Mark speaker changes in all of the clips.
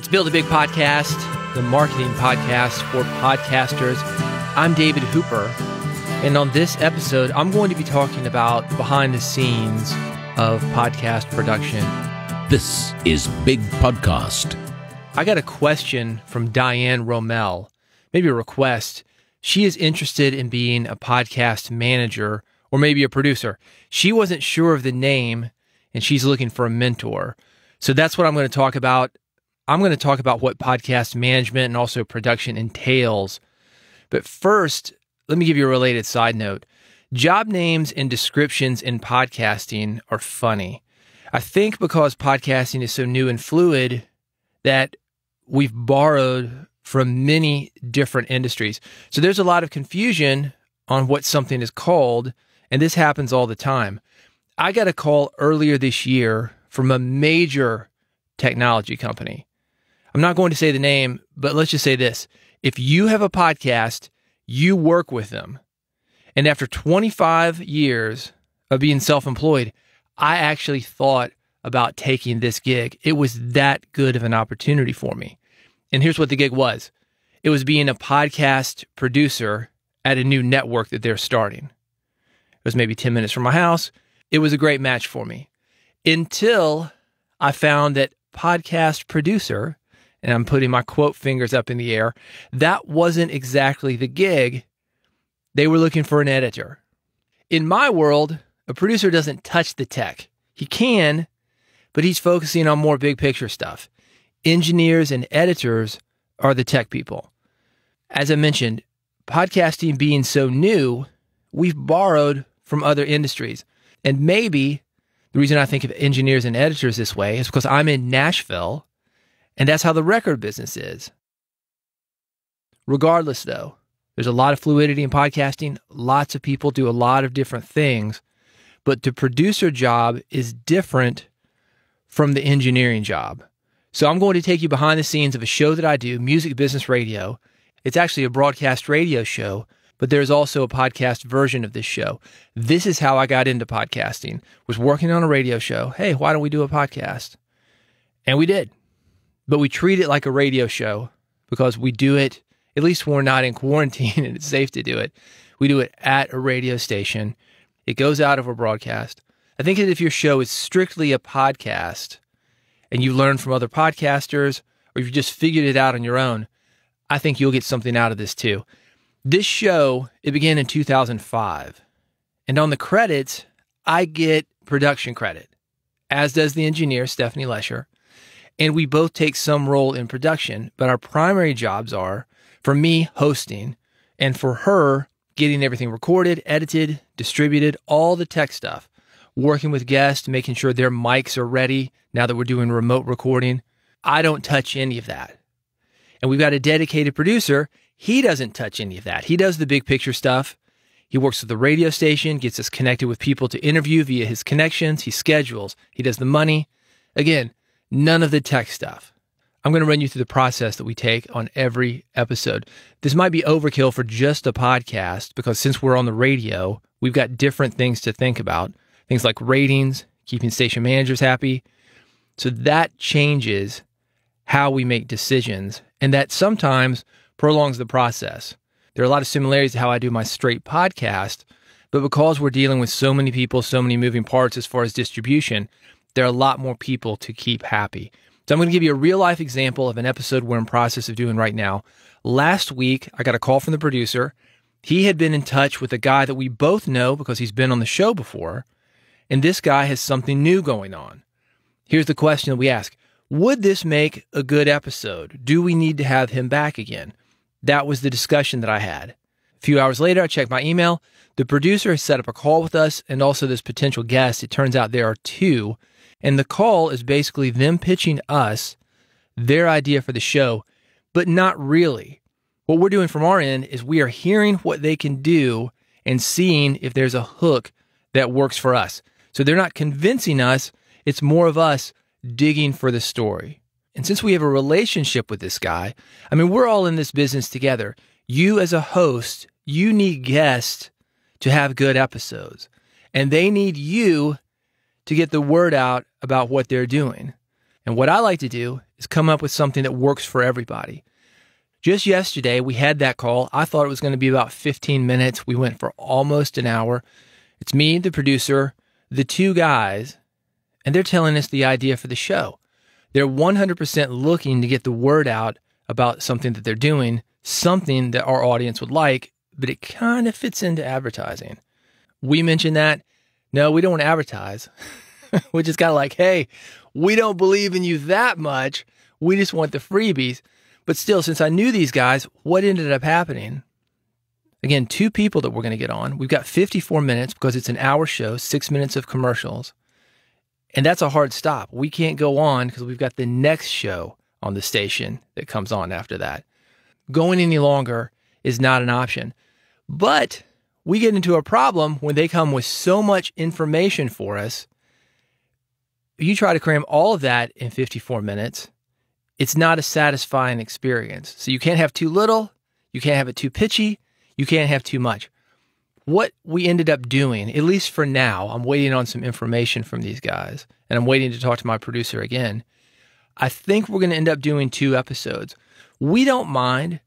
Speaker 1: It's Build a Big Podcast, the marketing podcast for podcasters. I'm David Hooper, and on this episode, I'm going to be talking about behind the scenes of podcast production. This is Big Podcast. I got a question from Diane Romel, maybe a request. She is interested in being a podcast manager or maybe a producer. She wasn't sure of the name and she's looking for a mentor. So that's what I'm going to talk about I'm going to talk about what podcast management and also production entails. But first, let me give you a related side note. Job names and descriptions in podcasting are funny. I think because podcasting is so new and fluid that we've borrowed from many different industries. So there's a lot of confusion on what something is called, and this happens all the time. I got a call earlier this year from a major technology company I'm not going to say the name, but let's just say this. If you have a podcast, you work with them. And after 25 years of being self employed, I actually thought about taking this gig. It was that good of an opportunity for me. And here's what the gig was it was being a podcast producer at a new network that they're starting. It was maybe 10 minutes from my house. It was a great match for me until I found that podcast producer and I'm putting my quote fingers up in the air. That wasn't exactly the gig. They were looking for an editor. In my world, a producer doesn't touch the tech. He can, but he's focusing on more big picture stuff. Engineers and editors are the tech people. As I mentioned, podcasting being so new, we've borrowed from other industries. And maybe the reason I think of engineers and editors this way is because I'm in Nashville and that's how the record business is. Regardless, though, there's a lot of fluidity in podcasting. Lots of people do a lot of different things, but the producer job is different from the engineering job. So I'm going to take you behind the scenes of a show that I do, Music Business Radio. It's actually a broadcast radio show, but there's also a podcast version of this show. This is how I got into podcasting. Was working on a radio show. Hey, why don't we do a podcast? And we did but we treat it like a radio show because we do it, at least when we're not in quarantine and it's safe to do it, we do it at a radio station. It goes out of a broadcast. I think that if your show is strictly a podcast and you learn from other podcasters or you've just figured it out on your own, I think you'll get something out of this too. This show, it began in 2005. And on the credits, I get production credit, as does the engineer, Stephanie Lesher and we both take some role in production, but our primary jobs are for me, hosting, and for her, getting everything recorded, edited, distributed, all the tech stuff, working with guests, making sure their mics are ready now that we're doing remote recording. I don't touch any of that. And we've got a dedicated producer. He doesn't touch any of that. He does the big picture stuff. He works with the radio station, gets us connected with people to interview via his connections. He schedules, he does the money. Again, none of the tech stuff. I'm going to run you through the process that we take on every episode. This might be overkill for just a podcast because since we're on the radio, we've got different things to think about things like ratings, keeping station managers happy. So that changes how we make decisions, and that sometimes prolongs the process. There are a lot of similarities to how I do my straight podcast, but because we're dealing with so many people, so many moving parts as far as distribution, there are a lot more people to keep happy. So I'm going to give you a real life example of an episode we're in process of doing right now. Last week, I got a call from the producer. He had been in touch with a guy that we both know because he's been on the show before, and this guy has something new going on. Here's the question that we ask Would this make a good episode? Do we need to have him back again? That was the discussion that I had. A few hours later, I checked my email. The producer has set up a call with us and also this potential guest. It turns out there are two and the call is basically them pitching us their idea for the show, but not really. What we're doing from our end is we are hearing what they can do and seeing if there's a hook that works for us. So they're not convincing us, it's more of us digging for the story. And since we have a relationship with this guy, I mean, we're all in this business together. You, as a host, you need guests to have good episodes, and they need you to get the word out about what they're doing. And what I like to do is come up with something that works for everybody. Just yesterday, we had that call. I thought it was going to be about 15 minutes. We went for almost an hour. It's me, the producer, the two guys, and they're telling us the idea for the show. They're 100% looking to get the word out about something that they're doing, something that our audience would like, but it kind of fits into advertising. We mentioned that. No, we don't want to advertise. which is kind of like, hey, we don't believe in you that much. We just want the freebies. But still, since I knew these guys, what ended up happening? Again, two people that we're going to get on. We've got 54 minutes because it's an hour show, six minutes of commercials. And that's a hard stop. We can't go on because we've got the next show on the station that comes on after that. Going any longer is not an option. But we get into a problem when they come with so much information for us you try to cram all of that in 54 minutes, it's not a satisfying experience. So you can't have too little, you can't have it too pitchy, you can't have too much. What we ended up doing, at least for now, I'm waiting on some information from these guys and I'm waiting to talk to my producer again. I think we're going to end up doing two episodes. We don't mind.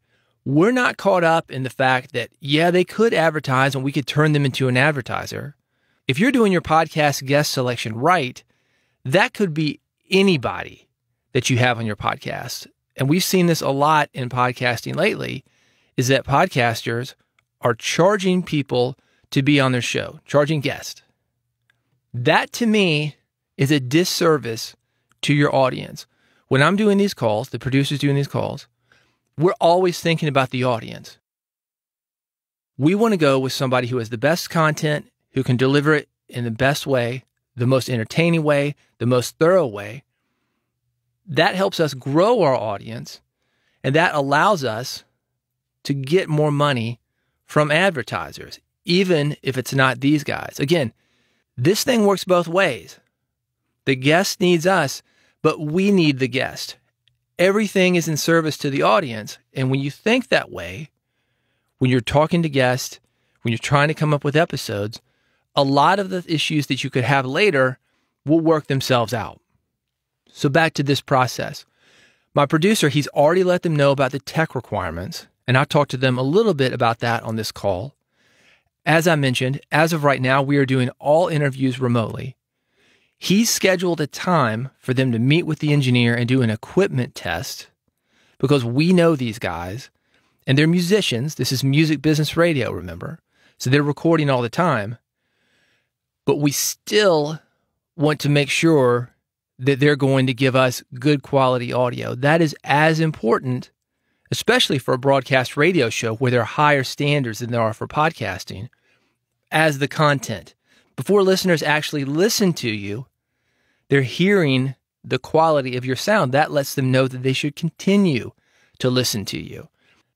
Speaker 1: We're not caught up in the fact that, yeah, they could advertise and we could turn them into an advertiser. If you're doing your podcast guest selection right, that could be anybody that you have on your podcast. And we've seen this a lot in podcasting lately is that podcasters are charging people to be on their show, charging guests. That to me is a disservice to your audience. When I'm doing these calls, the producer's doing these calls, we're always thinking about the audience. We want to go with somebody who has the best content, who can deliver it in the best way, the most entertaining way, the most thorough way. That helps us grow our audience and that allows us to get more money from advertisers, even if it's not these guys. Again, this thing works both ways. The guest needs us, but we need the guest. Everything is in service to the audience. And when you think that way, when you're talking to guests, when you're trying to come up with episodes, a lot of the issues that you could have later will work themselves out. So, back to this process. My producer, he's already let them know about the tech requirements, and I talked to them a little bit about that on this call. As I mentioned, as of right now, we are doing all interviews remotely. He's scheduled a time for them to meet with the engineer and do an equipment test because we know these guys and they're musicians. This is music business radio, remember? So they're recording all the time but we still want to make sure that they're going to give us good quality audio. That is as important, especially for a broadcast radio show where there are higher standards than there are for podcasting, as the content. Before listeners actually listen to you, they're hearing the quality of your sound. That lets them know that they should continue to listen to you.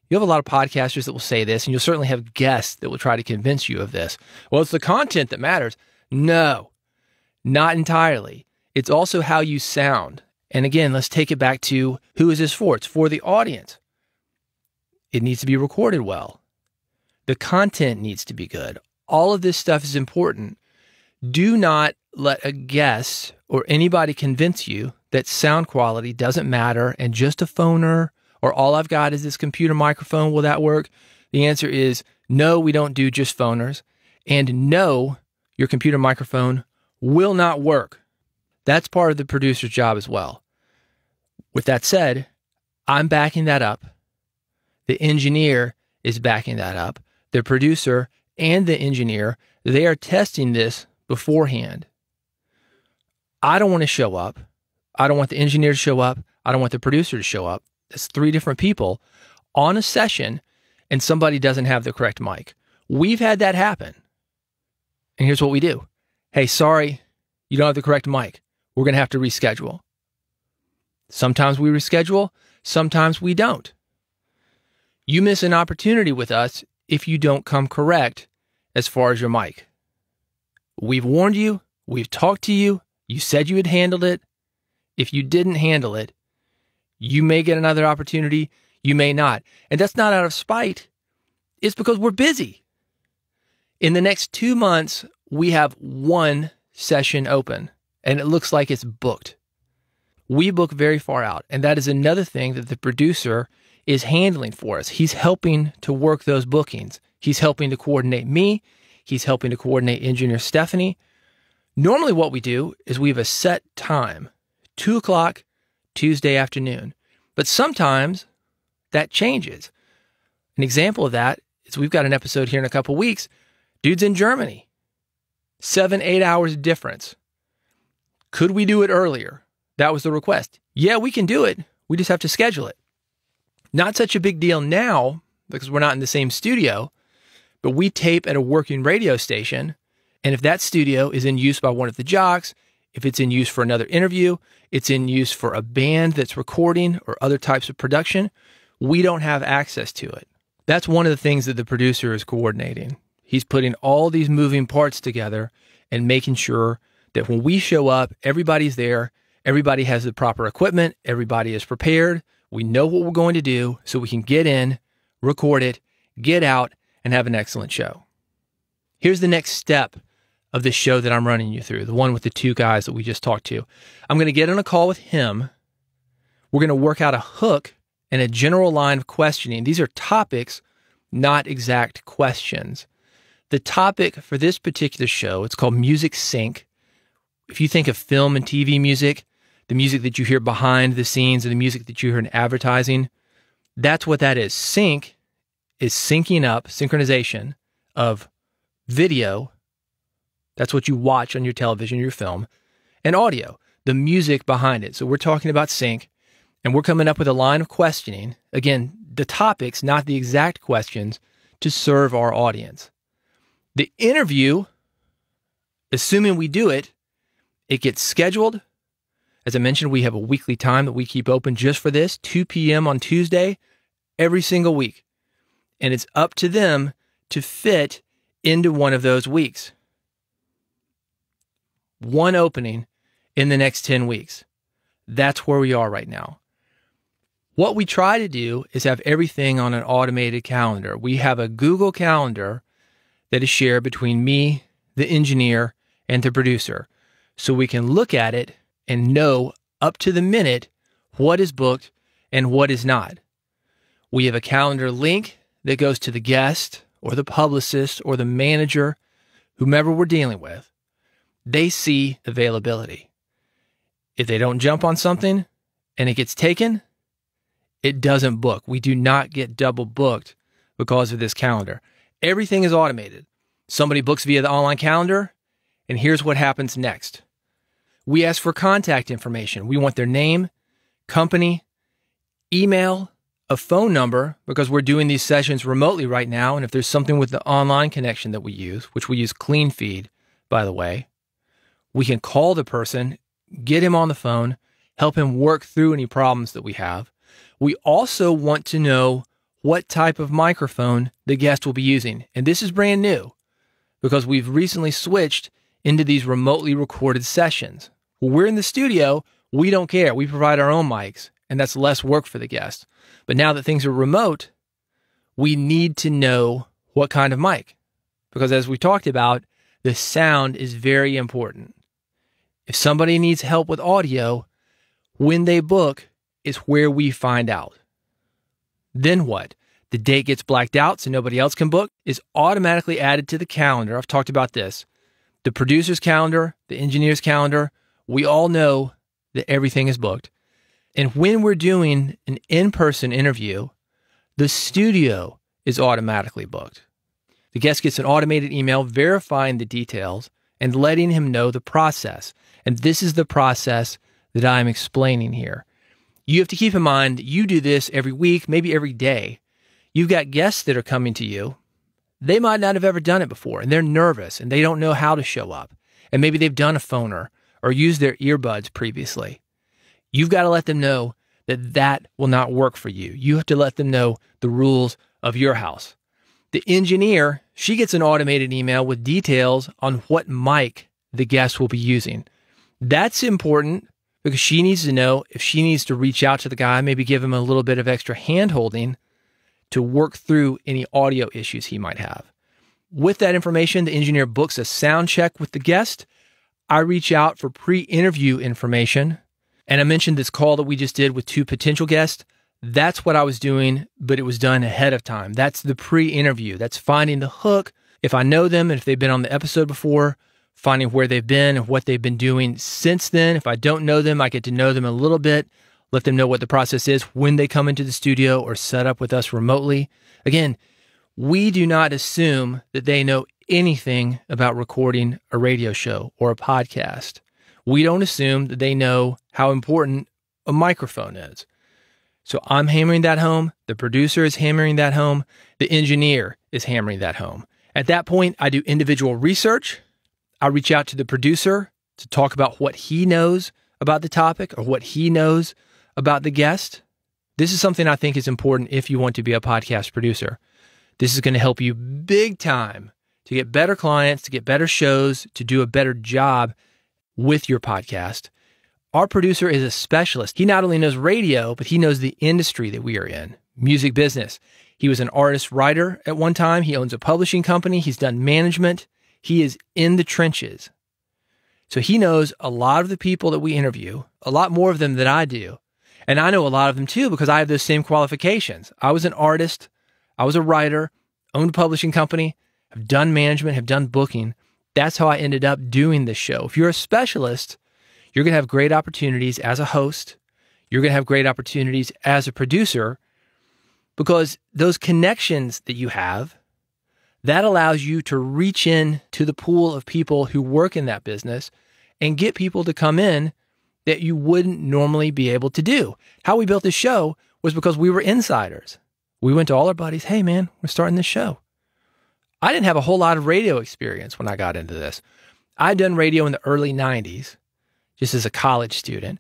Speaker 1: You have a lot of podcasters that will say this, and you'll certainly have guests that will try to convince you of this. Well, it's the content that matters. No, not entirely. It's also how you sound. And again, let's take it back to who is this for? It's for the audience. It needs to be recorded well. The content needs to be good. All of this stuff is important. Do not let a guest or anybody convince you that sound quality doesn't matter and just a phoner or all I've got is this computer microphone. Will that work? The answer is no, we don't do just phoners. And no, your computer microphone will not work. That's part of the producer's job as well. With that said, I'm backing that up. The engineer is backing that up. The producer and the engineer, they are testing this beforehand. I don't want to show up. I don't want the engineer to show up. I don't want the producer to show up. It's three different people on a session and somebody doesn't have the correct mic. We've had that happen. And here's what we do Hey, sorry, you don't have the correct mic. We're going to have to reschedule. Sometimes we reschedule, sometimes we don't. You miss an opportunity with us if you don't come correct as far as your mic. We've warned you, we've talked to you, you said you had handled it. If you didn't handle it, you may get another opportunity, you may not. And that's not out of spite, it's because we're busy. In the next two months, we have one session open and it looks like it's booked. We book very far out. And that is another thing that the producer is handling for us. He's helping to work those bookings. He's helping to coordinate me. He's helping to coordinate engineer Stephanie. Normally, what we do is we have a set time, two o'clock Tuesday afternoon. But sometimes that changes. An example of that is we've got an episode here in a couple weeks Dude's in Germany. Seven, eight hours difference. Could we do it earlier? That was the request. Yeah, we can do it. We just have to schedule it. Not such a big deal now because we're not in the same studio, but we tape at a working radio station. And if that studio is in use by one of the jocks, if it's in use for another interview, it's in use for a band that's recording or other types of production, we don't have access to it. That's one of the things that the producer is coordinating. He's putting all these moving parts together and making sure that when we show up, everybody's there, everybody has the proper equipment, everybody is prepared, we know what we're going to do so we can get in, record it, get out, and have an excellent show. Here's the next step of this show that I'm running you through, the one with the two guys that we just talked to. I'm going to get on a call with him. We're going to work out a hook and a general line of questioning. These are topics, not exact questions. The topic for this particular show, it's called Music Sync. If you think of film and TV music, the music that you hear behind the scenes and the music that you hear in advertising, that's what that is. Sync is syncing up, synchronization of video. That's what you watch on your television, your film, and audio, the music behind it. So we're talking about sync and we're coming up with a line of questioning. Again, the topics, not the exact questions, to serve our audience. The interview, assuming we do it, it gets scheduled. As I mentioned, we have a weekly time that we keep open just for this, 2 p.m. on Tuesday, every single week. And it's up to them to fit into one of those weeks. One opening in the next 10 weeks. That's where we are right now. What we try to do is have everything on an automated calendar. We have a Google Calendar that is shared between me, the engineer, and the producer. So we can look at it and know up to the minute what is booked and what is not. We have a calendar link that goes to the guest or the publicist or the manager, whomever we're dealing with. They see availability. If they don't jump on something and it gets taken, it doesn't book. We do not get double booked because of this calendar. Everything is automated. Somebody books via the online calendar, and here's what happens next. We ask for contact information. We want their name, company, email, a phone number, because we're doing these sessions remotely right now. And if there's something with the online connection that we use, which we use CleanFeed, by the way, we can call the person, get him on the phone, help him work through any problems that we have. We also want to know what type of microphone the guest will be using. And this is brand new because we've recently switched into these remotely recorded sessions. we're in the studio, we don't care. We provide our own mics, and that's less work for the guest. But now that things are remote, we need to know what kind of mic because, as we talked about, the sound is very important. If somebody needs help with audio, when they book, it's where we find out. Then what? The date gets blacked out so nobody else can book, is automatically added to the calendar. I've talked about this. The producer's calendar, the engineer's calendar, we all know that everything is booked. And when we're doing an in person interview, the studio is automatically booked. The guest gets an automated email verifying the details and letting him know the process. And this is the process that I'm explaining here you have to keep in mind you do this every week, maybe every day. You've got guests that are coming to you. They might not have ever done it before and they're nervous and they don't know how to show up. And maybe they've done a phoner or used their earbuds previously. You've got to let them know that that will not work for you. You have to let them know the rules of your house. The engineer, she gets an automated email with details on what mic the guest will be using. That's important because she needs to know if she needs to reach out to the guy, maybe give him a little bit of extra hand holding to work through any audio issues he might have. With that information, the engineer books a sound check with the guest. I reach out for pre interview information. And I mentioned this call that we just did with two potential guests. That's what I was doing, but it was done ahead of time. That's the pre interview. That's finding the hook. If I know them, and if they've been on the episode before, finding where they've been and what they've been doing since then. If I don't know them, I get to know them a little bit, let them know what the process is when they come into the studio or set up with us remotely. Again, we do not assume that they know anything about recording a radio show or a podcast. We don't assume that they know how important a microphone is. So I'm hammering that home. The producer is hammering that home. The engineer is hammering that home. At that point, I do individual research I reach out to the producer to talk about what he knows about the topic or what he knows about the guest. This is something I think is important if you want to be a podcast producer. This is going to help you big time to get better clients, to get better shows, to do a better job with your podcast. Our producer is a specialist. He not only knows radio, but he knows the industry that we are in music business. He was an artist writer at one time. He owns a publishing company. He's done management. He is in the trenches. So he knows a lot of the people that we interview, a lot more of them than I do. And I know a lot of them too because I have those same qualifications. I was an artist, I was a writer, owned a publishing company, have done management, have done booking. That's how I ended up doing this show. If you're a specialist, you're going to have great opportunities as a host. You're going to have great opportunities as a producer because those connections that you have that allows you to reach in to the pool of people who work in that business and get people to come in that you wouldn't normally be able to do. How we built this show was because we were insiders. We went to all our buddies, hey man, we're starting this show. I didn't have a whole lot of radio experience when I got into this. I'd done radio in the early 90s, just as a college student.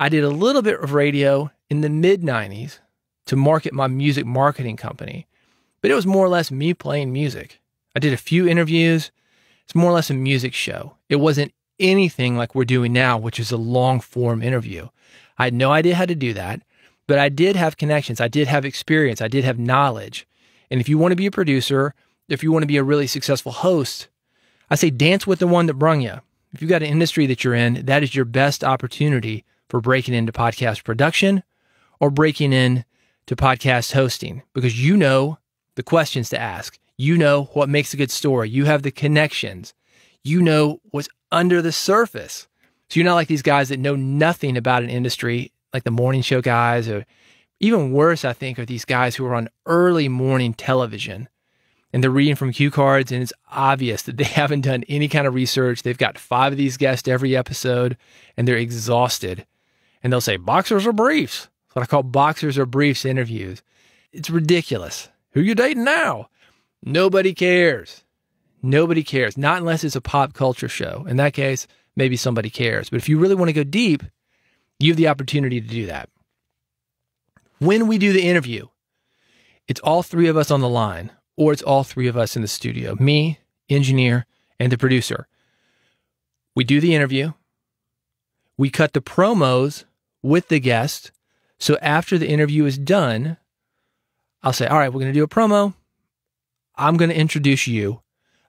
Speaker 1: I did a little bit of radio in the mid 90s to market my music marketing company but it was more or less me playing music. I did a few interviews. It's more or less a music show. It wasn't anything like we're doing now, which is a long form interview. I had no idea how to do that, but I did have connections. I did have experience. I did have knowledge. And if you want to be a producer, if you want to be a really successful host, I say dance with the one that brung you. If you've got an industry that you're in, that is your best opportunity for breaking into podcast production or breaking in to podcast hosting because you know the questions to ask. You know what makes a good story. You have the connections. You know what's under the surface. So you're not like these guys that know nothing about an industry, like the morning show guys, or even worse, I think, are these guys who are on early morning television and they're reading from cue cards, and it's obvious that they haven't done any kind of research. They've got five of these guests every episode, and they're exhausted. And they'll say, boxers or briefs. That's what I call boxers or briefs interviews. It's ridiculous. Who you dating now? Nobody cares. Nobody cares. Not unless it's a pop culture show. In that case, maybe somebody cares. But if you really want to go deep, you have the opportunity to do that. When we do the interview, it's all three of us on the line, or it's all three of us in the studio me, engineer, and the producer. We do the interview, we cut the promos with the guest. So after the interview is done, I'll say, all right, we're going to do a promo. I'm going to introduce you.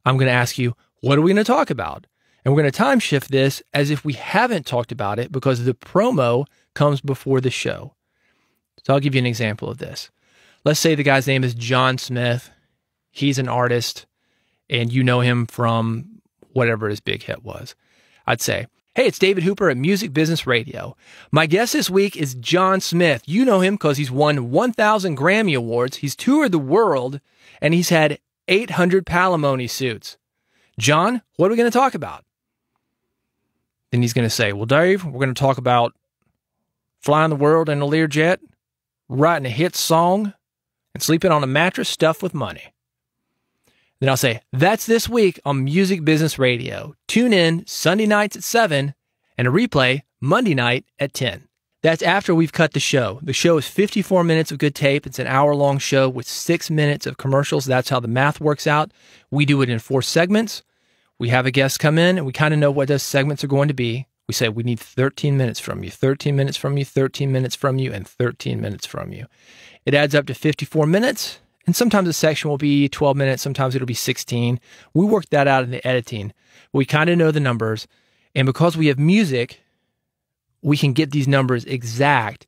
Speaker 1: I'm going to ask you, what are we going to talk about? And we're going to time shift this as if we haven't talked about it because the promo comes before the show. So I'll give you an example of this. Let's say the guy's name is John Smith. He's an artist and you know him from whatever his big hit was. I'd say, Hey, it's David Hooper at Music Business Radio. My guest this week is John Smith. You know him because he's won 1,000 Grammy Awards, he's toured the world, and he's had 800 palimony suits. John, what are we going to talk about? Then he's going to say, Well, Dave, we're going to talk about flying the world in a Learjet, writing a hit song, and sleeping on a mattress stuffed with money. Then I'll say, that's this week on Music Business Radio. Tune in Sunday nights at 7 and a replay Monday night at 10. That's after we've cut the show. The show is 54 minutes of good tape. It's an hour long show with six minutes of commercials. That's how the math works out. We do it in four segments. We have a guest come in and we kind of know what those segments are going to be. We say, we need 13 minutes from you, 13 minutes from you, 13 minutes from you, and 13 minutes from you. It adds up to 54 minutes. And sometimes a section will be 12 minutes, sometimes it'll be 16. We work that out in the editing. We kind of know the numbers. And because we have music, we can get these numbers exact,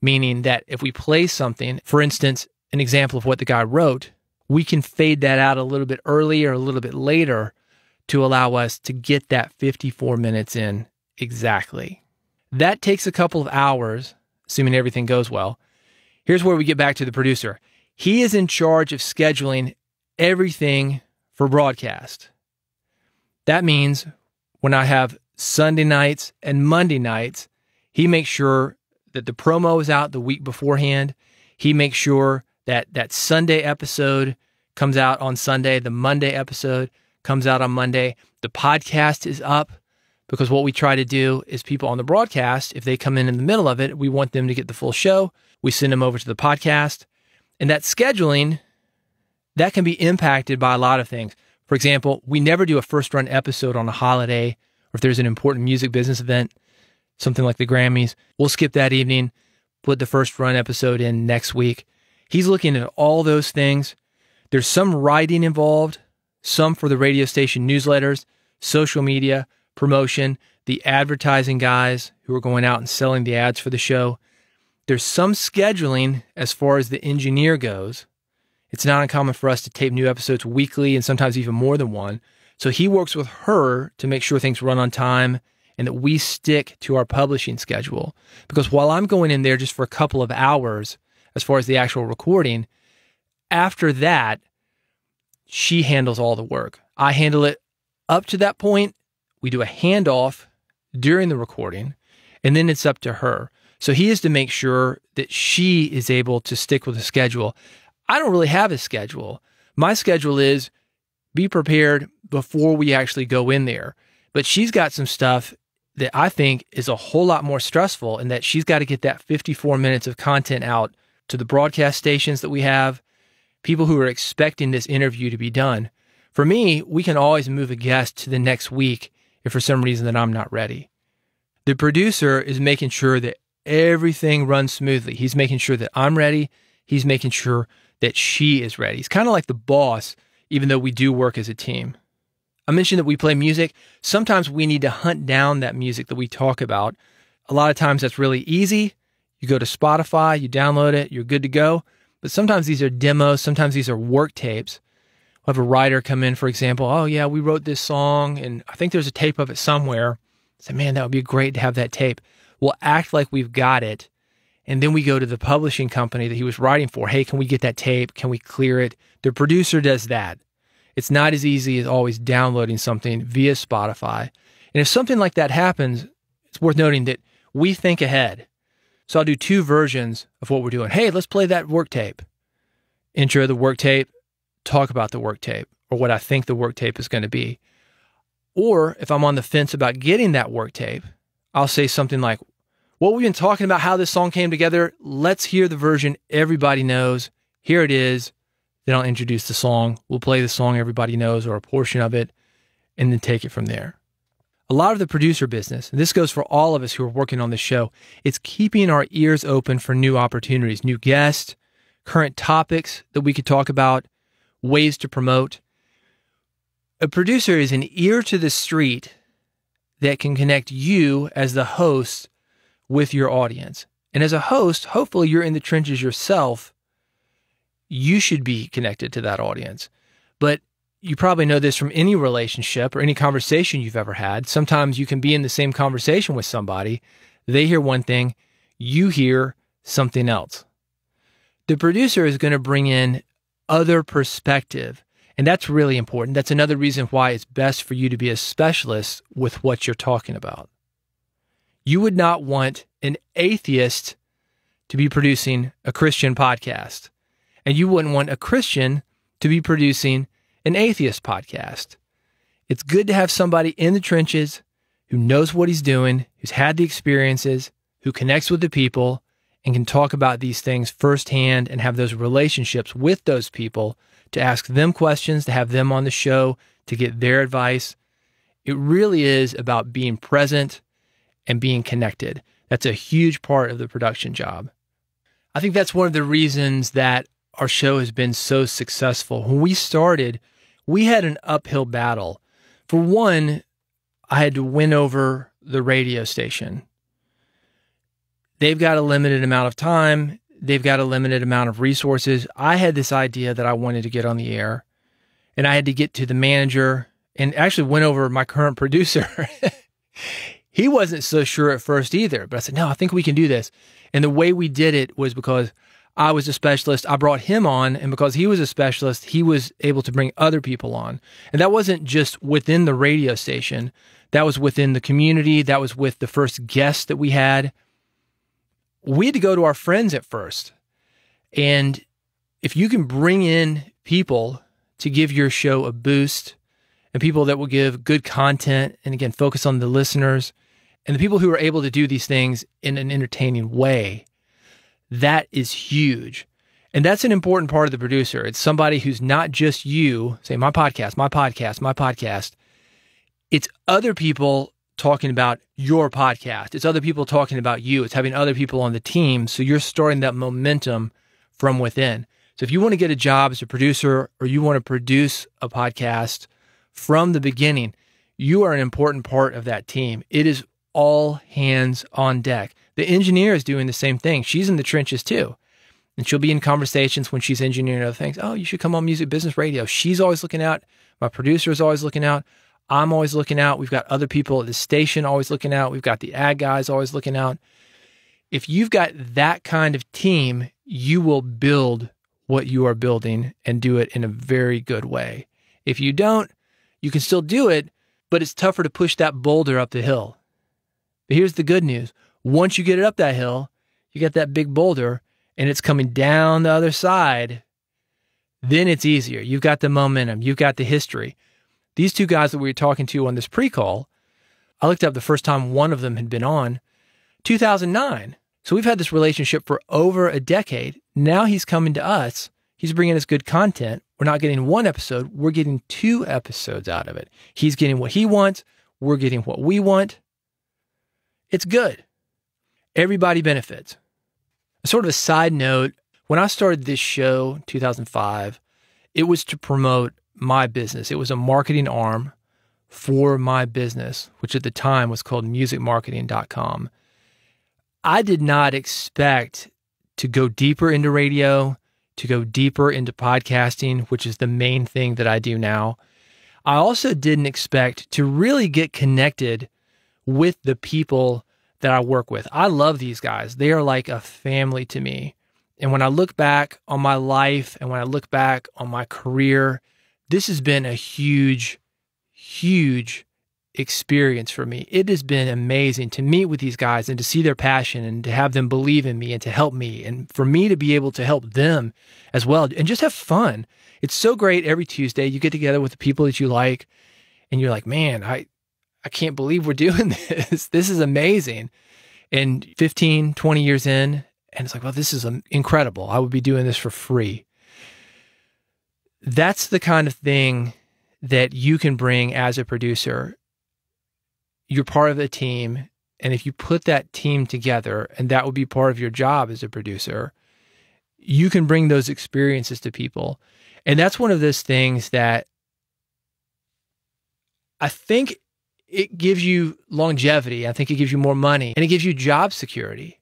Speaker 1: meaning that if we play something, for instance, an example of what the guy wrote, we can fade that out a little bit earlier, or a little bit later to allow us to get that 54 minutes in exactly. That takes a couple of hours, assuming everything goes well. Here's where we get back to the producer. He is in charge of scheduling everything for broadcast. That means when I have Sunday nights and Monday nights, he makes sure that the promo is out the week beforehand. He makes sure that that Sunday episode comes out on Sunday, the Monday episode comes out on Monday. The podcast is up because what we try to do is people on the broadcast, if they come in in the middle of it, we want them to get the full show. We send them over to the podcast. And that scheduling, that can be impacted by a lot of things. For example, we never do a first run episode on a holiday or if there's an important music business event, something like the Grammys. We'll skip that evening, put the first run episode in next week. He's looking at all those things. There's some writing involved, some for the radio station newsletters, social media, promotion, the advertising guys who are going out and selling the ads for the show. There's some scheduling as far as the engineer goes. It's not uncommon for us to tape new episodes weekly and sometimes even more than one. So he works with her to make sure things run on time and that we stick to our publishing schedule. Because while I'm going in there just for a couple of hours, as far as the actual recording, after that, she handles all the work. I handle it up to that point. We do a handoff during the recording, and then it's up to her. So he is to make sure that she is able to stick with the schedule. I don't really have a schedule. My schedule is be prepared before we actually go in there. But she's got some stuff that I think is a whole lot more stressful in that she's got to get that 54 minutes of content out to the broadcast stations that we have, people who are expecting this interview to be done. For me, we can always move a guest to the next week if for some reason that I'm not ready. The producer is making sure that everything runs smoothly. He's making sure that I'm ready. He's making sure that she is ready. He's kind of like the boss, even though we do work as a team. I mentioned that we play music. Sometimes we need to hunt down that music that we talk about. A lot of times that's really easy. You go to Spotify, you download it, you're good to go. But sometimes these are demos, sometimes these are work tapes. We'll have a writer come in, for example, oh, yeah, we wrote this song, and I think there's a tape of it somewhere. I say, man, that would be great to have that tape. We'll act like we've got it. And then we go to the publishing company that he was writing for. Hey, can we get that tape? Can we clear it? The producer does that. It's not as easy as always downloading something via Spotify. And if something like that happens, it's worth noting that we think ahead. So I'll do two versions of what we're doing. Hey, let's play that work tape. Intro the work tape, talk about the work tape or what I think the work tape is going to be. Or if I'm on the fence about getting that work tape, I'll say something like, What we've been talking about, how this song came together, let's hear the version everybody knows. Here it is. Then I'll introduce the song. We'll play the song everybody knows or a portion of it, and then take it from there. A lot of the producer business, and this goes for all of us who are working on this show, it's keeping our ears open for new opportunities, new guests, current topics that we could talk about, ways to promote. A producer is an ear to the street that can connect you as the host with your audience. And as a host, hopefully you're in the trenches yourself. You should be connected to that audience. But you probably know this from any relationship or any conversation you've ever had. Sometimes you can be in the same conversation with somebody, they hear one thing, you hear something else. The producer is going to bring in other perspective and that's really important. That's another reason why it's best for you to be a specialist with what you're talking about. You would not want an atheist to be producing a Christian podcast, and you wouldn't want a Christian to be producing an atheist podcast. It's good to have somebody in the trenches who knows what he's doing, who's had the experiences, who connects with the people, and can talk about these things firsthand and have those relationships with those people to ask them questions, to have them on the show, to get their advice. It really is about being present and being connected. That's a huge part of the production job. I think that's one of the reasons that our show has been so successful. When we started, we had an uphill battle. For one, I had to win over the radio station They've got a limited amount of time, they've got a limited amount of resources. I had this idea that I wanted to get on the air, and I had to get to the manager and actually went over my current producer. he wasn't so sure at first either, but I said, No, I think we can do this. And the way we did it was because I was a specialist. I brought him on, and because he was a specialist, he was able to bring other people on. And that wasn't just within the radio station, that was within the community, that was with the first guest that we had we had to go to our friends at first. And if you can bring in people to give your show a boost and people that will give good content and again, focus on the listeners and the people who are able to do these things in an entertaining way, that is huge. And that's an important part of the producer. It's somebody who's not just you, say, my podcast, my podcast, my podcast. It's other people talking about your podcast. It's other people talking about you. It's having other people on the team. So you're starting that momentum from within. So if you want to get a job as a producer or you want to produce a podcast from the beginning, you are an important part of that team. It is all hands on deck. The engineer is doing the same thing. She's in the trenches too. And she'll be in conversations when she's engineering other things. Oh, you should come on Music Business Radio. She's always looking out. My producer is always looking out. I'm always looking out. We've got other people at the station always looking out. We've got the ad guys always looking out. If you've got that kind of team, you will build what you are building and do it in a very good way. If you don't, you can still do it, but it's tougher to push that boulder up the hill. But here's the good news once you get it up that hill, you got that big boulder and it's coming down the other side, then it's easier. You've got the momentum, you've got the history. These two guys that we were talking to on this pre call, I looked up the first time one of them had been on, 2009. So we've had this relationship for over a decade. Now he's coming to us. He's bringing us good content. We're not getting one episode, we're getting two episodes out of it. He's getting what he wants, we're getting what we want. It's good. Everybody benefits. Sort of a side note, when I started this show 2005, it was to promote my business. It was a marketing arm for my business, which at the time was called musicmarketing.com. I did not expect to go deeper into radio, to go deeper into podcasting, which is the main thing that I do now. I also didn't expect to really get connected with the people that I work with. I love these guys. They are like a family to me. And when I look back on my life and when I look back on my career this has been a huge, huge experience for me. It has been amazing to meet with these guys and to see their passion and to have them believe in me and to help me and for me to be able to help them as well and just have fun. It's so great every Tuesday you get together with the people that you like and you're like, "Man, I I can't believe we're doing this. this is amazing." And 15, 20 years in, and it's like, "Well, this is um, incredible. I would be doing this for free." that's the kind of thing that you can bring as a producer. You're part of a team. And if you put that team together, and that would be part of your job as a producer, you can bring those experiences to people. And that's one of those things that I think it gives you longevity. I think it gives you more money and it gives you job security.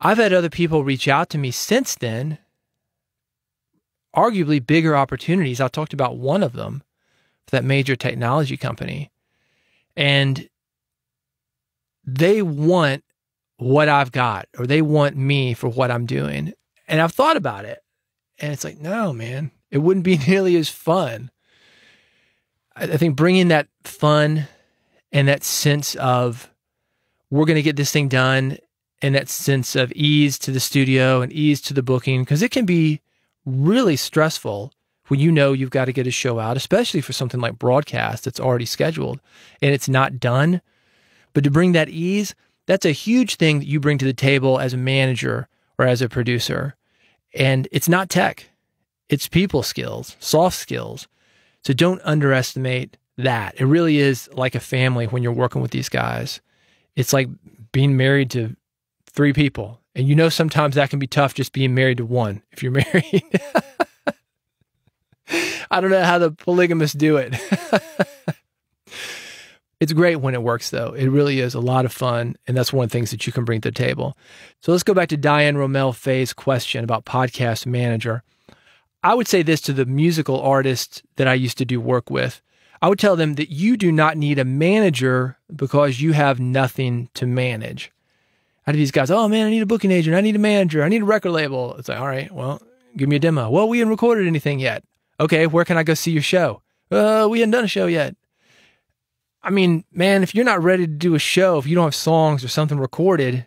Speaker 1: I've had other people reach out to me since then arguably bigger opportunities. I talked about one of them for that major technology company. And they want what I've got or they want me for what I'm doing. And I've thought about it. And it's like, no, man, it wouldn't be nearly as fun. I think bringing that fun and that sense of we're going to get this thing done and that sense of ease to the studio and ease to the booking, because it can be really stressful when you know you've got to get a show out, especially for something like broadcast that's already scheduled and it's not done. But to bring that ease, that's a huge thing that you bring to the table as a manager or as a producer. And it's not tech, it's people skills, soft skills. So don't underestimate that. It really is like a family when you're working with these guys. It's like being married to three people. And you know, sometimes that can be tough just being married to one if you're married. I don't know how the polygamists do it. it's great when it works, though. It really is a lot of fun. And that's one of the things that you can bring to the table. So let's go back to Diane Romel Fay's question about podcast manager. I would say this to the musical artists that I used to do work with I would tell them that you do not need a manager because you have nothing to manage out of these guys. Oh man, I need a booking agent. I need a manager. I need a record label. It's like, all right, well, give me a demo. Well, we haven't recorded anything yet. Okay, where can I go see your show? Uh, we haven't done a show yet. I mean, man, if you're not ready to do a show, if you don't have songs or something recorded,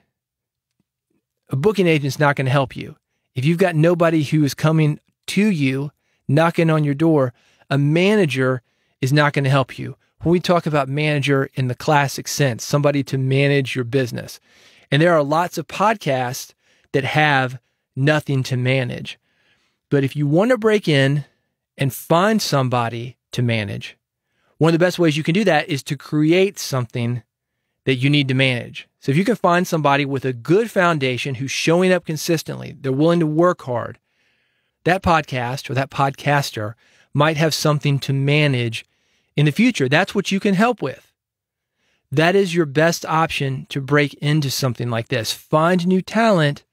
Speaker 1: a booking agent's not going to help you. If you've got nobody who is coming to you, knocking on your door, a manager is not going to help you. When we talk about manager in the classic sense, somebody to manage your business, and there are lots of podcasts that have nothing to manage. But if you want to break in and find somebody to manage, one of the best ways you can do that is to create something that you need to manage. So if you can find somebody with a good foundation who's showing up consistently, they're willing to work hard, that podcast or that podcaster might have something to manage in the future. That's what you can help with that is your best option to break into something like this. Find new talent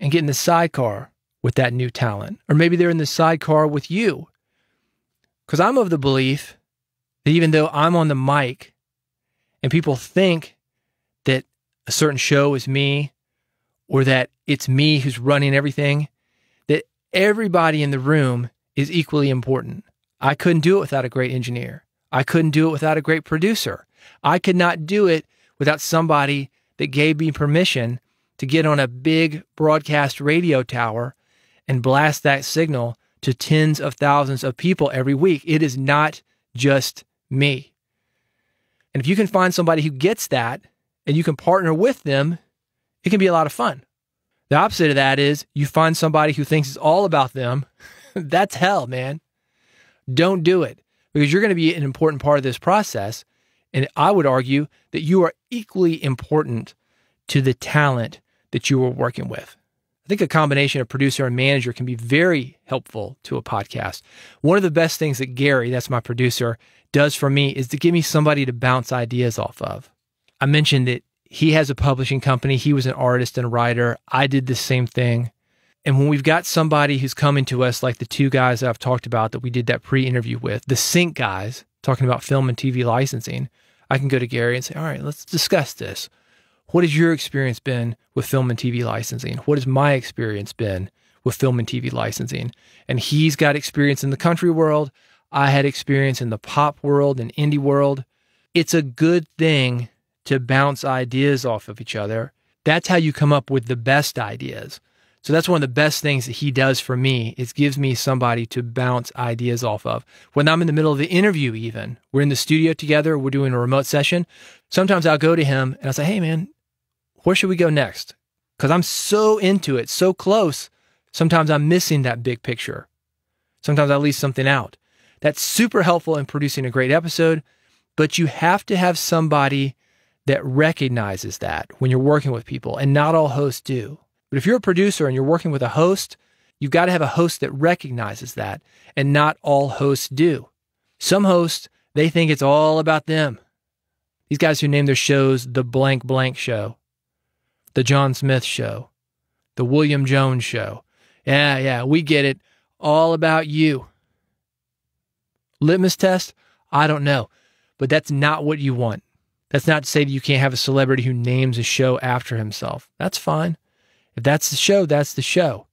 Speaker 1: and get in the sidecar with that new talent. Or maybe they're in the sidecar with you. Because I'm of the belief that even though I'm on the mic and people think that a certain show is me or that it's me who's running everything, that everybody in the room is equally important. I couldn't do it without a great engineer. I couldn't do it without a great producer. I could not do it without somebody that gave me permission to get on a big broadcast radio tower and blast that signal to tens of thousands of people every week. It is not just me. And if you can find somebody who gets that and you can partner with them, it can be a lot of fun. The opposite of that is you find somebody who thinks it's all about them. That's hell, man. Don't do it because you're going to be an important part of this process and I would argue that you are equally important to the talent that you are working with. I think a combination of producer and manager can be very helpful to a podcast. One of the best things that Gary, that's my producer, does for me is to give me somebody to bounce ideas off of. I mentioned that he has a publishing company, he was an artist and a writer. I did the same thing. And when we've got somebody who's coming to us, like the two guys I've talked about that we did that pre interview with, the sync guys, talking about film and TV licensing, I can go to Gary and say, all right, let's discuss this. What has your experience been with film and TV licensing? What has my experience been with film and TV licensing? And he's got experience in the country world. I had experience in the pop world and indie world. It's a good thing to bounce ideas off of each other. That's how you come up with the best ideas. So that's one of the best things that he does for me is gives me somebody to bounce ideas off of. When I'm in the middle of the interview, even we're in the studio together, we're doing a remote session. Sometimes I'll go to him and I'll say, Hey man, where should we go next? Cause I'm so into it, so close. Sometimes I'm missing that big picture. Sometimes I leave something out. That's super helpful in producing a great episode, but you have to have somebody that recognizes that when you're working with people and not all hosts do. But if you're a producer and you're working with a host, you've got to have a host that recognizes that, and not all hosts do. Some hosts, they think it's all about them. These guys who name their shows the blank blank show, the John Smith show, the William Jones show. Yeah, yeah, we get it. All about you. Litmus test? I don't know. But that's not what you want. That's not to say that you can't have a celebrity who names a show after himself. That's fine. If that's the show, that's the show.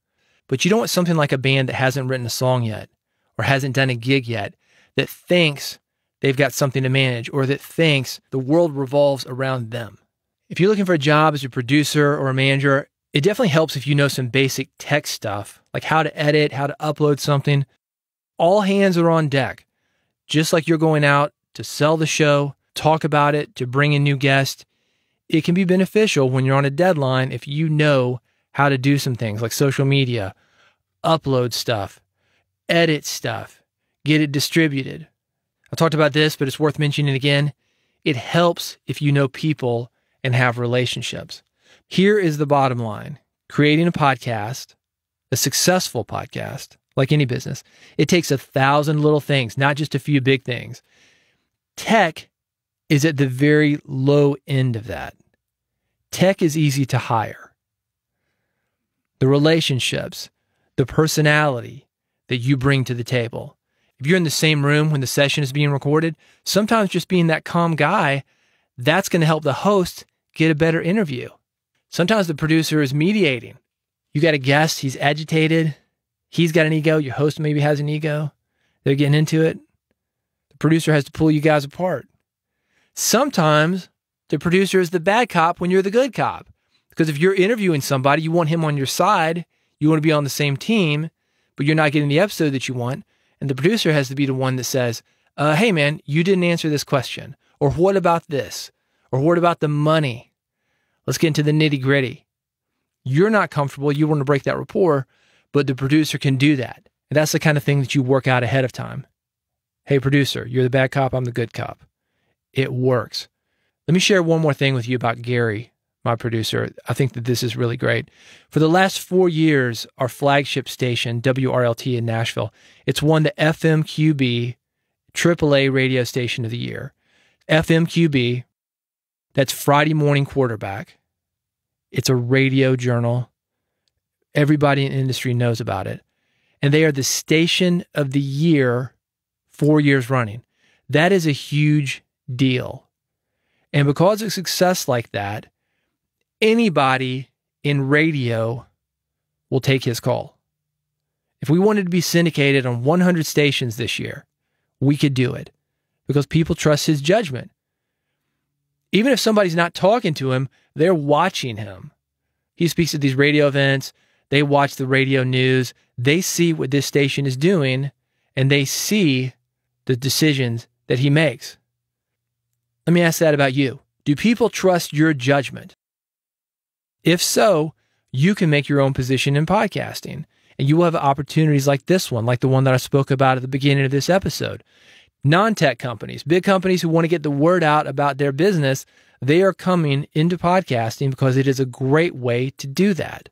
Speaker 1: But you don't want something like a band that hasn't written a song yet or hasn't done a gig yet that thinks they've got something to manage or that thinks the world revolves around them. If you're looking for a job as a producer or a manager, it definitely helps if you know some basic tech stuff, like how to edit, how to upload something. All hands are on deck, just like you're going out to sell the show, talk about it, to bring in new guests. It can be beneficial when you're on a deadline if you know how to do some things like social media, upload stuff, edit stuff, get it distributed. I talked about this, but it's worth mentioning again. It helps if you know people and have relationships. Here is the bottom line creating a podcast, a successful podcast, like any business, it takes a thousand little things, not just a few big things. Tech is at the very low end of that. Tech is easy to hire the relationships, the personality that you bring to the table. If you're in the same room when the session is being recorded, sometimes just being that calm guy, that's going to help the host get a better interview. Sometimes the producer is mediating. You got a guest, he's agitated, he's got an ego, your host maybe has an ego, they're getting into it. The producer has to pull you guys apart. Sometimes the producer is the bad cop when you're the good cop. Because if you're interviewing somebody, you want him on your side, you want to be on the same team, but you're not getting the episode that you want. And the producer has to be the one that says, uh, hey, man, you didn't answer this question. Or what about this? Or what about the money? Let's get into the nitty gritty. You're not comfortable. You want to break that rapport, but the producer can do that. And that's the kind of thing that you work out ahead of time. Hey, producer, you're the bad cop. I'm the good cop. It works. Let me share one more thing with you about Gary my producer. I think that this is really great. For the last four years, our flagship station, WRLT in Nashville, it's won the FMQB AAA radio station of the year. FMQB, that's Friday Morning Quarterback. It's a radio journal. Everybody in industry knows about it. And they are the station of the year four years running. That is a huge deal. And because of success like that, anybody in radio will take his call. If we wanted to be syndicated on 100 stations this year, we could do it because people trust his judgment. Even if somebody's not talking to him, they're watching him. He speaks at these radio events, they watch the radio news, they see what this station is doing, and they see the decisions that he makes. Let me ask that about you. Do people trust your judgment? If so, you can make your own position in podcasting and you will have opportunities like this one, like the one that I spoke about at the beginning of this episode. Non tech companies, big companies who want to get the word out about their business, they are coming into podcasting because it is a great way to do that.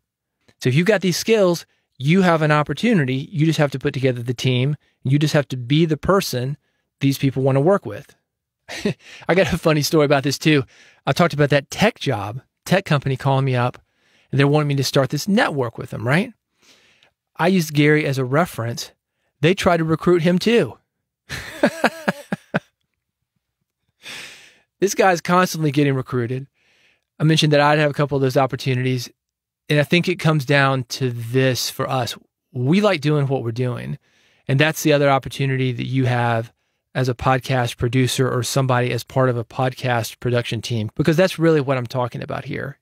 Speaker 1: So if you've got these skills, you have an opportunity. You just have to put together the team. You just have to be the person these people want to work with. I got a funny story about this too. I talked about that tech job tech company calling me up and they wanted me to start this network with them, right? I used Gary as a reference. They tried to recruit him too. this guy's constantly getting recruited. I mentioned that I'd have a couple of those opportunities. And I think it comes down to this for us. We like doing what we're doing. And that's the other opportunity that you have as a podcast producer or somebody as part of a podcast production team, because that's really what I'm talking about here.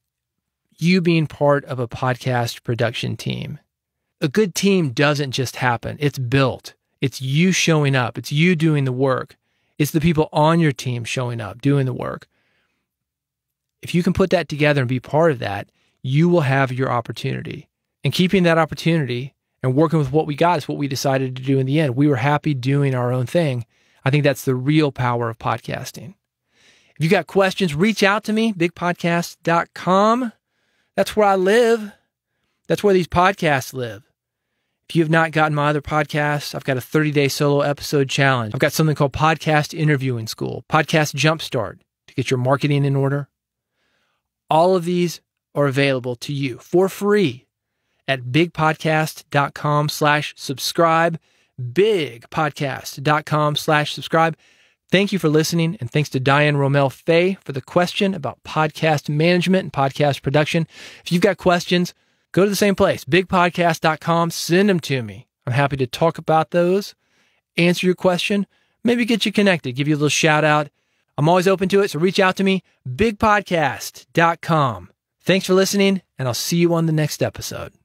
Speaker 1: You being part of a podcast production team. A good team doesn't just happen, it's built. It's you showing up, it's you doing the work, it's the people on your team showing up, doing the work. If you can put that together and be part of that, you will have your opportunity. And keeping that opportunity and working with what we got is what we decided to do in the end. We were happy doing our own thing I think that's the real power of podcasting. If you got questions, reach out to me, bigpodcast.com. That's where I live. That's where these podcasts live. If you have not gotten my other podcasts, I've got a 30 day solo episode challenge. I've got something called Podcast Interviewing School, Podcast Jumpstart to get your marketing in order. All of these are available to you for free at bigpodcast.com slash subscribe bigpodcast.com slash subscribe. Thank you for listening, and thanks to Diane Romel Fay for the question about podcast management and podcast production. If you've got questions, go to the same place, bigpodcast.com, send them to me. I'm happy to talk about those, answer your question, maybe get you connected, give you a little shout out. I'm always open to it, so reach out to me, bigpodcast.com. Thanks for listening, and I'll see you on the next episode.